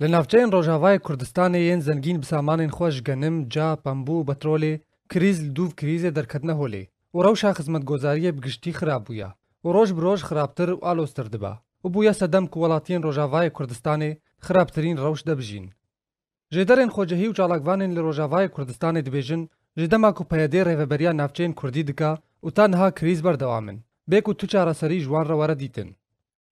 Li navçeyên Rojavayê Kurdistanê yên zengîn bi samanên xwe ji genim, ca, pembû û petrolê krîz li dûv krîzê derketine holê û rewşa xizmetgozariyê bi giştî xirab bûye û roj bi roj xirabtir û alostir dibe û bûye sedem ku welatiyên Rojavayê Kurdistanê xirabtirîn rewş de bijîn. Jêderên xwecihî û çalakvanên li Rojavayê Kurdistanê dibêjin ji dema ku peyedê rêveberiya navçeyên Kurdî dike û tanha krîz berdewamin bê ku tu çareserî ji wan re were dîtin.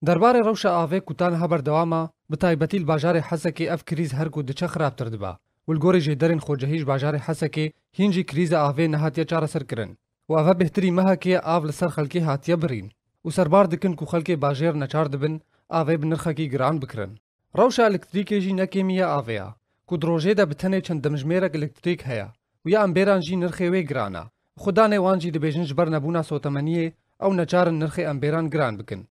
دەربارەی ڕەوشە ئاوێ کوتان هەبەردەوامە بە تایبەتیل باژارێ هەسەکی ئەف کریز هەرکو دچە خراپتر دبا ولگۆری ژێدەرین خۆجههیش باژارێ هەسەکێ هینجی کریزە ئاوێ نەهاتیە چارەسەرکردن و ئەە بهتری مەهەکێ ئاو لەسەر خەلکی هاتیە برین و سەربار دکن و خەلکێ باژێر نەچار دبن ئاوێ بنرخەکی گران بکرن ڕەوشە ئەلکتریکێژی نەکێمیە ئاوەیە کو درۆژێدا بتەنێ چەند دەمژمێرەك ئەلکتریک هەیە و یا ئەمبێرانژی نرخێوێ گرانە خوددانێ وانجی دەبێژنج بەر نەبوونا سۆتەمەنیە ئەو نەچارن نرخی ئەمبێران گران بکن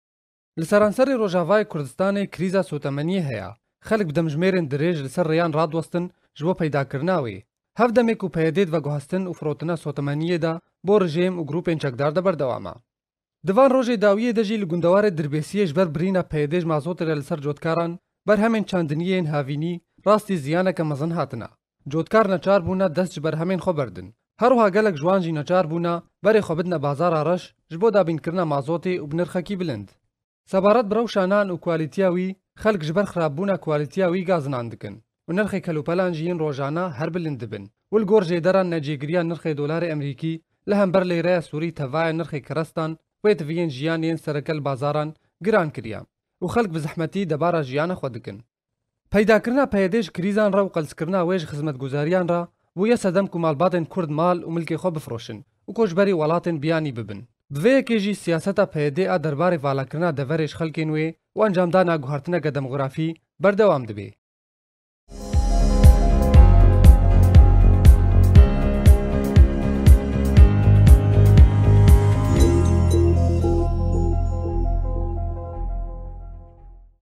لە سەرانسەری ڕۆژاوای کوردستانی کریزە سوتەمەنی هەیە خەک بدەمژمێرن درێژ لەسەر ڕیان ڕادوەستن ژوە پەیداکردناوی هەفدەمێک و پەیەدێت بە گوهستن و فرۆتنە سۆتەمەنیەدا بۆ ڕژێم و گروپێن چەکدار دەبەردەوامە دەوان ڕۆژی داویە دەژی لە گوندەوارە دربێسیەش بەر برینە پەیەدێژ مازۆترە لەسەر جۆتکاران بەرهەمێن چاندنیەن هاوینی ڕاستی زیانەکە مەزن هاتنە جۆتکار نەچار بوون دەست بەرهەمێن خۆبەردن هەروها گەلک جوانجی نەچار بوون بەرێ خۆبتنە بازارە ڕەش ژ بۆ دابینکردە مازۆتی و بنرخەکی بلند سەبارەت برەوشانان و کوالیتیاوی خەلک ژبەر خراپبوونا کوالیتیاوی گازنان دکن و نرخی کەلوپەلانجیین ڕۆژانە هەر بلند دبن ول گۆر ژێدەران نەجێگریان نرخی دۆلاری ئەمریکی لە هەمبەر لێرەیە سووری تەڤایە نرخی کەستان وێتڤین ژیانیان سەرەکەل بازاران گران کریە و خەلک بزەحمەتی دەبارە ژیانە خۆ دکن پەیداکردنا پەیدێش کریزان ڕە و قەلسکردنا وێژ خزمەت گوزاریان را بووە سەدەم و مالباتن کورد مال و ملکی خۆ بفرۆشن و کۆشبەری وڵاتن بیانی ببن Divê yekê jî siyaseta PYD a derbarê valakirina deverê ji xelkên wê û encamdana guhartineka demografî berdewam dibe.